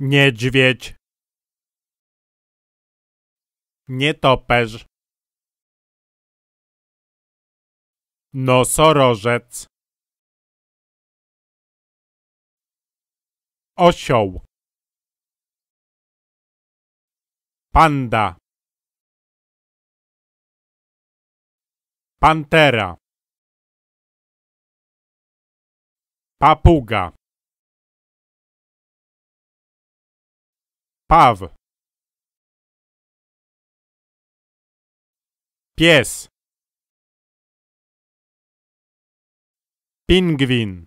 Niedźwiedź. Nietoperz. Nosorożec. Osioł. Panda. Pantera. Papuga. Paw. Pies. Pingwin.